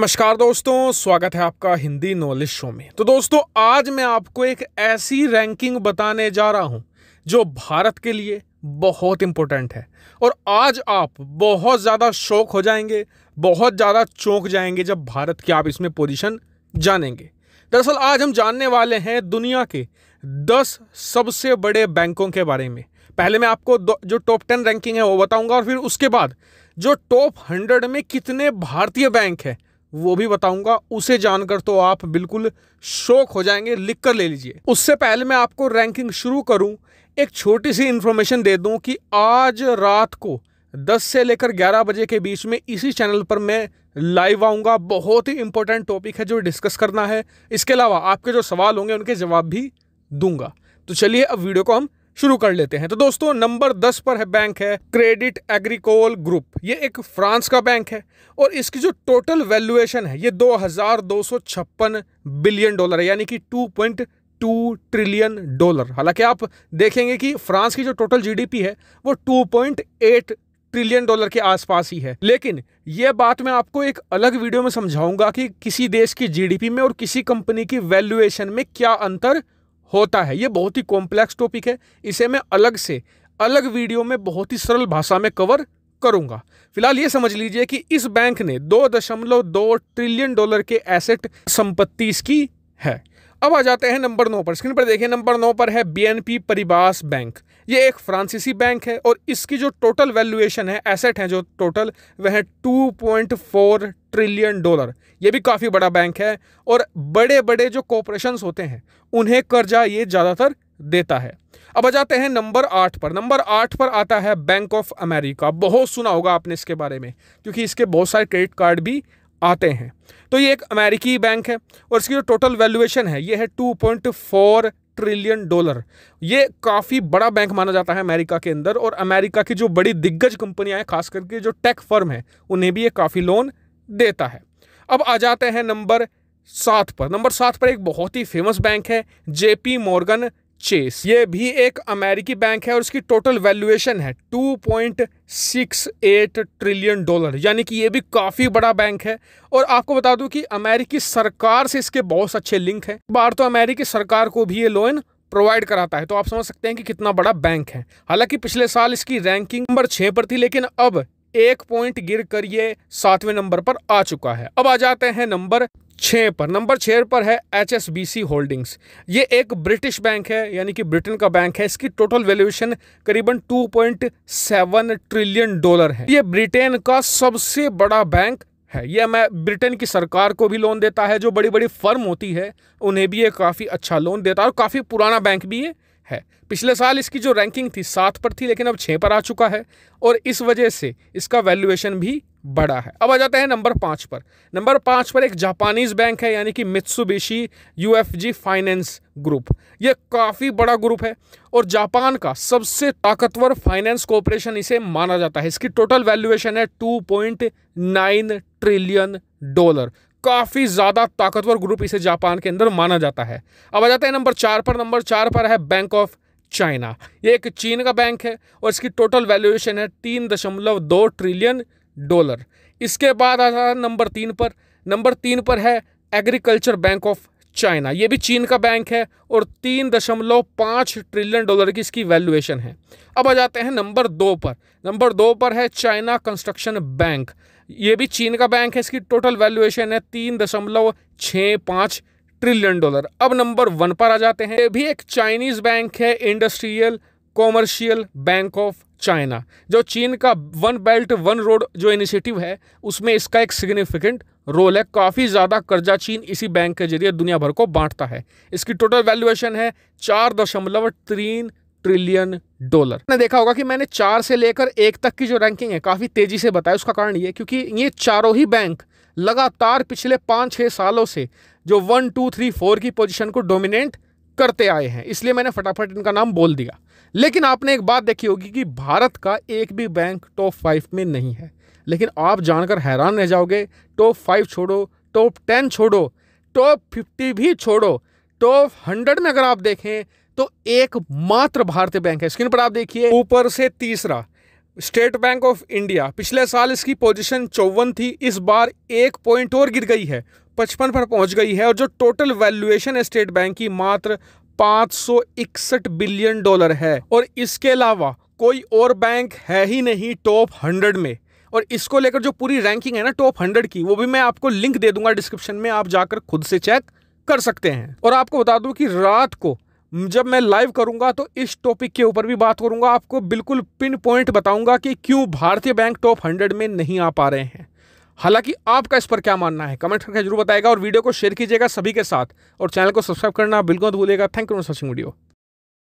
नमस्कार दोस्तों स्वागत है आपका हिंदी नॉलेज शो में तो दोस्तों आज मैं आपको एक ऐसी रैंकिंग बताने जा रहा हूं जो भारत के लिए बहुत इम्पोर्टेंट है और आज आप बहुत ज़्यादा शौक हो जाएंगे बहुत ज़्यादा चौंक जाएंगे जब भारत की आप इसमें पोजीशन जानेंगे दरअसल आज हम जानने वाले हैं दुनिया के दस सबसे बड़े बैंकों के बारे में पहले मैं आपको जो टॉप टेन रैंकिंग है वो बताऊंगा और फिर उसके बाद जो टॉप हंड्रेड में कितने भारतीय बैंक हैं वो भी बताऊंगा उसे जानकर तो आप बिल्कुल शौक हो जाएंगे लिख कर ले लीजिए उससे पहले मैं आपको रैंकिंग शुरू करूं एक छोटी सी इन्फॉर्मेशन दे दूं कि आज रात को 10 से लेकर 11 बजे के बीच में इसी चैनल पर मैं लाइव आऊँगा बहुत ही इंपॉर्टेंट टॉपिक है जो डिस्कस करना है इसके अलावा आपके जो सवाल होंगे उनके जवाब भी दूंगा तो चलिए अब वीडियो को हम शुरू कर लेते हैं तो दोस्तों नंबर दस पर है बैंक है क्रेडिट एग्रीकोल ग्रुप ये एक फ्रांस का बैंक है और इसकी जो टोटल वैल्यूएशन है ये दो हजार दो सौ छप्पन बिलियन डॉलर है यानी कि two point two trillion dollar हालांकि आप देखेंगे कि फ्रांस की जो टोटल जीडीपी है वो two point eight trillion dollar के आसपास ही है लेकिन यह बात मैं आपको एक अलग वीडियो में समझाऊंगा कि किसी देश की जीडीपी में और किसी कंपनी की वैल्यूएशन में क्या अंतर होता है ये बहुत ही कॉम्प्लेक्स टॉपिक है इसे मैं अलग से अलग वीडियो में बहुत ही सरल भाषा में कवर करूंगा फिलहाल ये समझ लीजिए कि इस बैंक ने दो दशमलव दो ट्रिलियन डॉलर के एसेट संपत्ति इसकी है अब आ जाते हैं नंबर नौ पर स्क्रीन पर देखिए नंबर नौ पर है बीएनपी परिवास बैंक ये एक फ्रांसीसी बैंक है और इसकी जो टोटल वैल्यूएशन है एसेट हैं जो टोटल वह है 2.4 ट्रिलियन डॉलर ये भी काफ़ी बड़ा बैंक है और बड़े बड़े जो कॉपरेशन होते हैं उन्हें कर्जा ये ज़्यादातर देता है अब आ जाते हैं नंबर आठ पर नंबर आठ पर आता है बैंक ऑफ अमेरिका बहुत सुना होगा आपने इसके बारे में क्योंकि इसके बहुत सारे क्रेडिट कार्ड भी आते हैं तो ये एक अमेरिकी बैंक है और इसकी जो टोटल वैल्यूएशन है ये है 2.4 ट्रिलियन डॉलर ये काफ़ी बड़ा बैंक माना जाता है अमेरिका के अंदर और अमेरिका की जो बड़ी दिग्गज कंपनियां हैं खास करके जो टेक फर्म है उन्हें भी ये काफ़ी लोन देता है अब आ जाते हैं नंबर सात पर नंबर सात पर एक बहुत ही फेमस बैंक है जेपी मॉर्गन चेस ये भी एक अमेरिकी बैंक है और इसकी टोटल वैल्यूएशन है 2.68 ट्रिलियन डॉलर यानी कि ये भी काफ़ी बड़ा बैंक है और आपको बता दूं कि अमेरिकी सरकार से इसके बहुत अच्छे लिंक हैं बाहर तो अमेरिकी सरकार को भी ये लोन प्रोवाइड कराता है तो आप समझ सकते हैं कि कितना बड़ा बैंक है हालांकि पिछले साल इसकी रैंकिंग नंबर छः पर थी लेकिन अब एक पॉइंट गिर कर ये सातवें नंबर पर आ चुका है अब आ जाते हैं नंबर छः पर नंबर छः पर है H S B C holdings ये एक ब्रिटिश बैंक है यानी कि ब्रिटेन का बैंक है इसकी टोटल वैल्यूएशन करीबन 2.7 ट्रिलियन डॉलर है ये ब्रिटेन का सबसे बड़ा बैंक है यह मैं ब्रिटेन की सरकार को भी लोन देता है जो बड़ी बड़ी फर्म होती है उन्हें भी ये काफ़ी अच्छा लोन देता है और काफ़ी पुराना बैंक भी ये है पिछले साल इसकी जो रैंकिंग थी सात पर थी लेकिन अब छः पर आ चुका है और इस वजह से इसका वैल्यूएशन भी बड़ा है अब आ जाते हैं नंबर पाँच पर नंबर पाँच पर एक जापानीज बैंक है यानी कि मित्सुबिशी यूएफजी फाइनेंस ग्रुप यह काफ़ी बड़ा ग्रुप है और जापान का सबसे ताकतवर फाइनेंस कॉरपोरेशन इसे माना जाता है इसकी टोटल वैल्यूएशन है टू ट्रिलियन डॉलर काफ़ी ज़्यादा ताकतवर ग्रुप इसे जापान के अंदर माना जाता है अब आ जाते हैं नंबर चार पर नंबर चार पर है बैंक ऑफ चाइना ये एक चीन का बैंक है और इसकी टोटल वैल्यूएशन है तीन दशमलव दो ट्रिलियन डॉलर इसके बाद आ जाता है नंबर तीन पर नंबर तीन पर है एग्रीकल्चर बैंक ऑफ चाइना ये भी चीन का बैंक है और तीन दशमलव पाँच ट्रिलियन डॉलर की इसकी वैल्यूएशन है अब आ जाते हैं नंबर दो पर नंबर दो पर है चाइना कंस्ट्रक्शन बैंक ये भी चीन का बैंक है इसकी टोटल वैल्यूएशन है तीन दशमलव छः पाँच ट्रिलियन डॉलर अब नंबर वन पर आ जाते हैं ये भी एक चाइनीज बैंक है industrial commercial bank of China जो चीन का वन बेल्ट वन रोड जो इनिशिएटिव है उसमें इसका एक सिग्निफिकेंट रोल है काफ़ी ज़्यादा कर्जा चीन इसी बैंक के जरिए दुनिया भर को बांटता है इसकी टोटल वैल्यूएशन है चार दशमलव तीन ट्रिलियन डॉलर ने देखा होगा कि मैंने चार से लेकर एक तक की जो रैंकिंग है काफ़ी तेज़ी से बताया उसका कारण ये क्योंकि ये चारों ही बैंक लगातार पिछले पांच छह सालों से जो वन टू थ्री फोर की पोजिशन को डोमिनेट करते आए हैं इसलिए मैंने फटाफट इनका नाम बोल दिया लेकिन आपने एक बात देखी होगी कि भारत का एक भी बैंक टॉप फाइव में नहीं है लेकिन आप जानकर हैरान रह जाओगे टॉप फाइव छोड़ो टॉप टेन छोड़ो टॉप फिफ्टी भी छोड़ो टॉप हंड्रेड में अगर आप देखें तो एक मात्र भारतीय बैंक है स्क्रीन पर आप देखिए ऊपर से तीसरा स्टेट बैंक ऑफ इंडिया पिछले साल इसकी पोजीशन चौवन थी इस बार एक पॉइंट और गिर गई है पचपन पर पहुंच गई है और जो टोटल वैल्यूएशन है स्टेट बैंक की मात्र इकसठ बिलियन डॉलर है और इसके अलावा कोई और बैंक है ही नहीं टॉप हंड्रेड में और इसको लेकर जो पूरी रैंकिंग है ना टॉप हंड्रेड की वो भी मैं आपको लिंक दे दूंगा डिस्क्रिप्शन में आप जाकर खुद से चेक कर सकते हैं और आपको बता दूं कि रात को हम्म, जब मैं लाइव करूंगा तो इस टॉपिक के ऊपर भी बात करूंगा आपको बिल्कुल पिन पॉइंट बताऊंगा कि क्यों भारतीय बैंक टॉप हंड्रेड में नहीं आ पा रहे हैं हालांकि आपका इस पर क्या मानना है कमेंट करके जरूर बताएगा और वीडियो को शेयर कीजिएगा सभी के साथ और चैनल को सब्सक्राइब करना बिल्कुल भूलेगा thank you for watching video